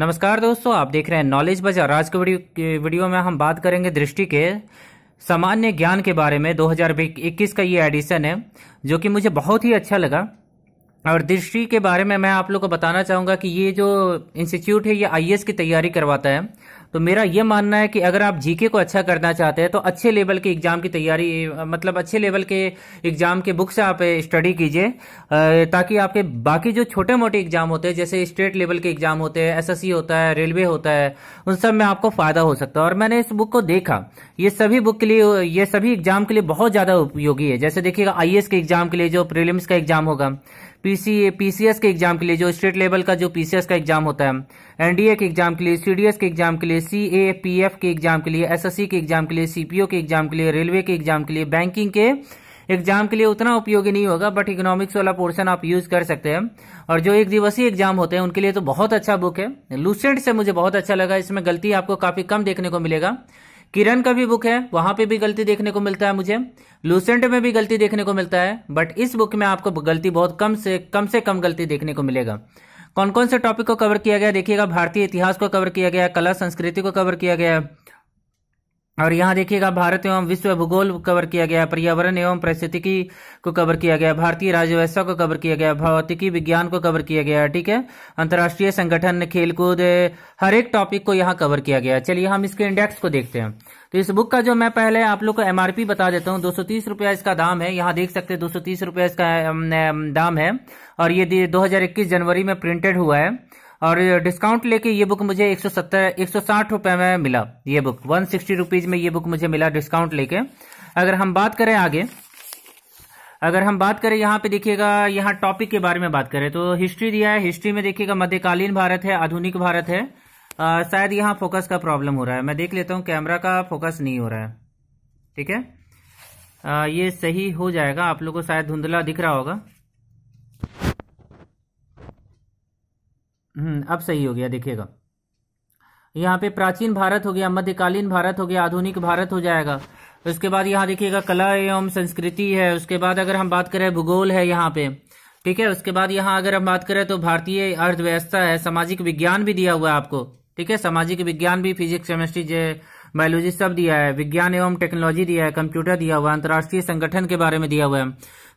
नमस्कार दोस्तों आप देख रहे हैं नॉलेज बाजार आज के वीडियो, में हम बात करेंगे दृष्टि के सामान्य ज्ञान के बारे में 2021 का ये एडिशन है जो कि मुझे बहुत ही अच्छा लगा और दृष्टि के बारे में मैं आप लोग को बताना चाहूंगा कि ये जो इंस्टीट्यूट है ये आईएएस की तैयारी करवाता है तो मेरा यह मानना है कि अगर आप जीके को अच्छा करना चाहते हैं तो अच्छे लेवल के एग्जाम की तैयारी मतलब अच्छे लेवल के एग्जाम के बुक से आप स्टडी कीजिए ताकि आपके बाकी जो छोटे मोटे एग्जाम होते हैं जैसे स्टेट लेवल के एग्जाम होते हैं एसएससी होता है रेलवे होता है उन सब में आपको फायदा हो सकता है और मैंने इस बुक को देखा ये सभी बुक के लिए ये सभी एग्जाम के लिए बहुत ज्यादा उपयोगी है जैसे देखिएगा आईएएस के एग्जाम के लिए जो प्रीलिम्स का एग्जाम होगा पीसी पीसीएस के एग्जाम के लिए जो स्टेट लेवल का जो पीसीएस का एग्जाम होता है एनडीए के एग्जाम के लिए सीडीएस के एग्जाम के लिए सी ए पी एफ के एग्जाम के लिए एसएससी के एग्जाम के लिए सीपीओ के एग्जाम के लिए रेलवे के एग्जाम के लिए बैंकिंग के एग्जाम के लिए उतना उपयोगी नहीं होगा बट इकोनॉमिक्स वाला पोर्शन आप यूज कर सकते हैं और जो एक दिवसीय एग्जाम होते हैं उनके लिए तो बहुत अच्छा बुक है लूसेंट से मुझे बहुत अच्छा लगा इसमें गलती आपको काफी कम देखने को मिलेगा किरण का भी बुक है वहां पे भी गलती देखने को मिलता है मुझे लूसेंट में भी गलती देखने को मिलता है बट इस बुक में आपको गलती बहुत कम से कम से कम गलती देखने को मिलेगा कौन कौन से टॉपिक को कवर किया गया देखिएगा भारतीय इतिहास को कवर किया गया कला संस्कृति को कवर किया गया और यहाँ देखिएगा भारत एवं विश्व भूगोल कवर किया गया पर्यावरण एवं परिस्थितिकी को कवर किया गया भारतीय व्यवस्था को कवर किया गया भौतिकी विज्ञान को कवर किया गया ठीक है अंतर्राष्ट्रीय संगठन खेलकूद हर एक टॉपिक को यहाँ कवर किया गया चलिए हम इसके इंडेक्स को देखते हैं तो इस बुक का जो मैं पहले आप लोग को एमआरपी बता देता हूँ दो रुपया इसका दाम है यहाँ देख सकते हैं दो रुपया इसका दाम है और ये दो जनवरी में प्रिंटेड हुआ है और डिस्काउंट लेके ये बुक मुझे एक सौ सत्तर एक सौ साठ रुपए में मिला ये बुक वन सिक्सटी रुपीज में ये बुक मुझे मिला डिस्काउंट लेके अगर हम बात करें आगे अगर हम बात करें यहाँ पे देखिएगा यहाँ टॉपिक के बारे में बात करें तो हिस्ट्री दिया है हिस्ट्री में देखिएगा मध्यकालीन भारत है आधुनिक भारत है शायद यहाँ फोकस का प्रॉब्लम हो रहा है मैं देख लेता हूँ कैमरा का फोकस नहीं हो रहा है ठीक है आ, ये सही हो जाएगा आप लोगों को शायद धुंधला दिख रहा होगा हम्म, अब सही हो गया देखिएगा यहाँ पे प्राचीन भारत हो गया मध्यकालीन भारत हो गया आधुनिक भारत हो जाएगा उसके बाद यहाँ देखिएगा कला एवं संस्कृति है उसके बाद अगर हम बात करें भूगोल है यहाँ पे ठीक है उसके बाद यहाँ अगर हम बात करें तो भारतीय अर्थव्यवस्था है सामाजिक विज्ञान भी दिया हुआ है आपको ठीक है सामाजिक विज्ञान भी फिजिक्स केमिस्ट्री जो बायोलॉजी सब दिया है विज्ञान एवं टेक्नोलॉजी दिया है कंप्यूटर दिया हुआ अंतर्राष्ट्रीय संगठन के बारे में दिया हुआ है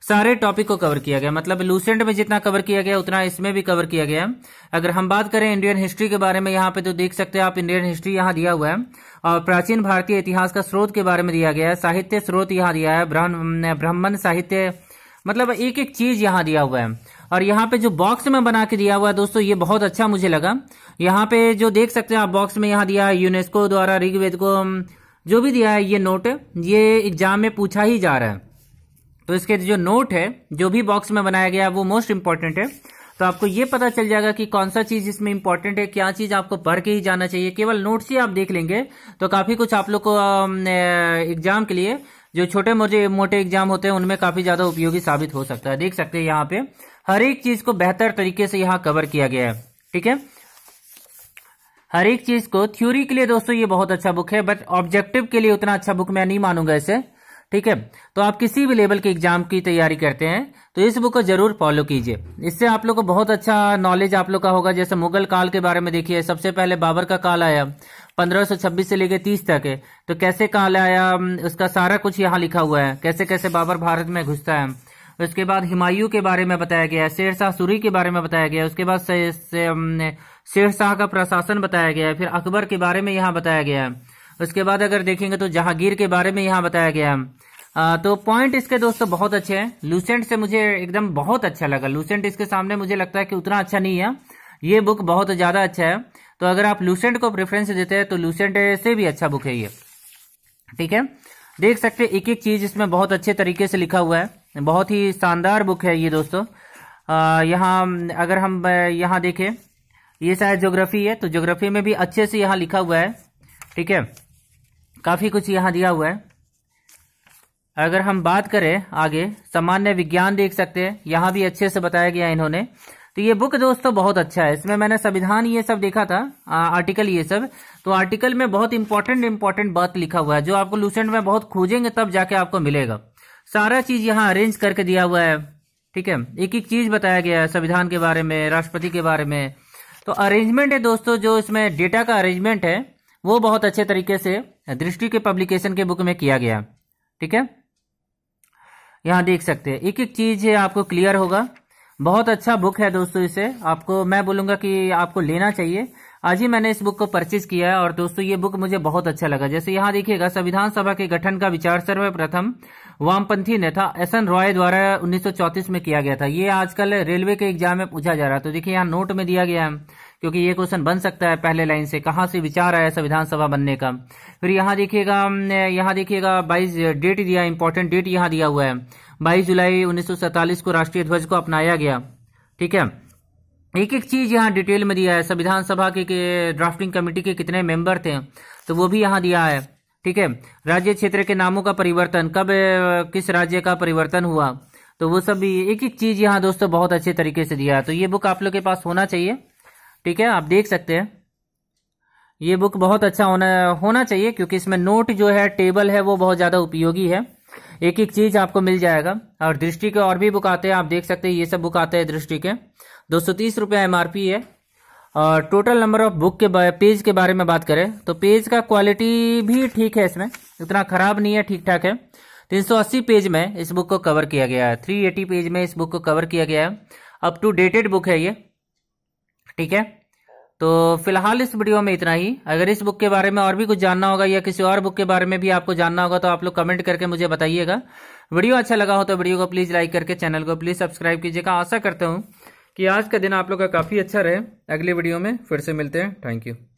सारे टॉपिक को कवर किया गया मतलब लूसेंट में जितना कवर किया गया उतना इसमें भी कवर किया गया अगर हम बात करें इंडियन हिस्ट्री के बारे में यहाँ पे तो देख सकते हैं आप इंडियन हिस्ट्री यहाँ दिया हुआ है और प्राचीन भारतीय इतिहास का स्रोत के बारे में दिया गया है साहित्य स्रोत यहाँ दिया है ब्राह्मण साहित्य मतलब एक एक चीज यहाँ दिया हुआ है और यहाँ पे जो बॉक्स में बना के दिया हुआ दोस्तों ये बहुत अच्छा मुझे लगा यहाँ पे जो देख सकते हैं आप बॉक्स में यहाँ दिया है यूनेस्को द्वारा ऋग्वेद को जो भी दिया है ये नोट ये एग्जाम में पूछा ही जा रहा है तो इसके जो नोट है जो भी बॉक्स में बनाया गया है वो मोस्ट इम्पॉर्टेंट है तो आपको ये पता चल जाएगा कि कौन सा चीज इसमें इम्पोर्टेंट है क्या चीज आपको पढ़ के ही जाना चाहिए केवल नोट्स ही आप देख लेंगे तो काफी कुछ आप लोग को एग्जाम के लिए जो छोटे मोटे मोटे एग्जाम होते हैं उनमें काफी ज्यादा उपयोगी साबित हो सकता है देख सकते हैं यहाँ पे हर एक चीज को बेहतर तरीके से यहाँ कवर किया गया है ठीक है हर एक चीज को थ्योरी के लिए दोस्तों ये बहुत अच्छा बुक है बट ऑब्जेक्टिव के लिए उतना अच्छा बुक मैं नहीं मानूंगा इसे ठीक है तो आप किसी भी लेवल के एग्जाम की तैयारी करते हैं तो इस बुक को जरूर फॉलो कीजिए इससे आप लोग को बहुत अच्छा नॉलेज आप लोग का होगा जैसे मुगल काल के बारे में देखिए सबसे पहले बाबर का काल आया 1526 से लेकर 30 तक है तो कैसे काल आया उसका सारा कुछ यहाँ लिखा हुआ है कैसे कैसे बाबर भारत में घुसता है उसके बाद हिमायू के बारे में बताया गया है शेरशाह सूरी के बारे में बताया गया है उसके बाद शेरशाह का प्रशासन बताया गया है फिर अकबर के बारे में यहाँ बताया गया है उसके बाद अगर देखेंगे तो जहांगीर के बारे में यहाँ बताया गया है तो पॉइंट इसके दोस्तों बहुत अच्छे हैं लूसेंट से मुझे एकदम बहुत अच्छा लगा लूसेंट इसके सामने मुझे लगता है कि उतना अच्छा नहीं है ये बुक बहुत ज़्यादा अच्छा है तो अगर आप लूसेंट को प्रेफरेंस देते हैं तो लूसेंट से भी अच्छा बुक है ये ठीक है देख सकते एक एक चीज इसमें बहुत अच्छे तरीके से लिखा हुआ है बहुत ही शानदार बुक है ये दोस्तों यहाँ अगर हम यहाँ देखें ये शायद ज्योग्राफी है तो ज्योग्राफी में भी अच्छे से यहाँ लिखा हुआ है ठीक है काफ़ी कुछ यहाँ दिया हुआ है अगर हम बात करें आगे सामान्य विज्ञान देख सकते हैं यहाँ भी अच्छे से बताया गया इन्होंने तो ये बुक दोस्तों बहुत अच्छा है इसमें मैंने संविधान ये सब देखा था आ, आर्टिकल ये सब तो आर्टिकल में बहुत इंपॉर्टेंट इंपॉर्टेंट बात लिखा हुआ है जो आपको लूसेंट में बहुत खोजेंगे तब जाके आपको मिलेगा सारा चीज यहाँ अरेंज करके दिया हुआ है ठीक है एक एक चीज बताया गया है संविधान के बारे में राष्ट्रपति के बारे में तो अरेंजमेंट है दोस्तों जो इसमें डेटा का अरेंजमेंट है वो बहुत अच्छे तरीके से दृष्टि के पब्लिकेशन के बुक में किया गया ठीक है यहाँ देख सकते हैं एक एक चीज आपको क्लियर होगा बहुत अच्छा बुक है दोस्तों इसे आपको मैं बोलूंगा कि आपको लेना चाहिए आज ही मैंने इस बुक को परचेज किया है और दोस्तों ये बुक मुझे बहुत अच्छा लगा जैसे यहाँ देखिएगा संविधान सभा के गठन का विचार सर्वप्रथम वामपंथी नेता एस एन रॉय द्वारा 1934 में किया गया था ये आजकल रेलवे के एग्जाम में पूछा जा रहा है तो देखिए यहाँ नोट में दिया गया है क्योंकि ये क्वेश्चन बन सकता है पहले लाइन से कहा से विचार आया संविधान सभा बनने का फिर यहाँ देखिएगा यहाँ देखिएगा बाईस डेट दिया इंपॉर्टेंट डेट यहाँ दिया हुआ है बाईस जुलाई उन्नीस को राष्ट्रीय ध्वज को अपनाया गया ठीक है एक एक चीज यहाँ डिटेल में दिया है संविधान सभा के, के ड्राफ्टिंग कमेटी के कितने मेंबर थे तो वो भी यहाँ दिया है ठीक है राज्य क्षेत्र के नामों का परिवर्तन कब किस राज्य का परिवर्तन हुआ तो वो सब एक एक चीज यहाँ दोस्तों बहुत अच्छे तरीके से दिया है तो ये बुक आप लोग के पास होना चाहिए ठीक है आप देख सकते हैं ये बुक बहुत अच्छा होना होना चाहिए क्योंकि इसमें नोट जो है टेबल है वो बहुत ज़्यादा उपयोगी है एक एक चीज आपको मिल जाएगा और दृष्टि के और भी बुक आते हैं आप देख सकते हैं ये सब बुक आते हैं दृष्टि के दो सौ तीस रुपया एमआरपी है और टोटल नंबर ऑफ बुक के पेज के बारे में बात करें तो पेज का क्वालिटी भी ठीक है इसमें इतना खराब नहीं है ठीक ठाक है 380 तो पेज में इस बुक को कवर किया गया है 380 पेज में इस बुक को कवर किया गया है अप टू डेटेड बुक है ये ठीक है तो फिलहाल इस वीडियो में इतना ही अगर इस बुक के बारे में और भी कुछ जानना होगा या किसी और बुक के बारे में भी आपको जानना होगा तो आप लोग कमेंट करके मुझे बताइएगा वीडियो अच्छा लगा हो तो वीडियो को प्लीज़ लाइक करके चैनल को प्लीज़ सब्सक्राइब कीजिएगा आशा करता हूँ कि आज का दिन आप लोग का काफ़ी अच्छा रहे अगले वीडियो में फिर से मिलते हैं थैंक यू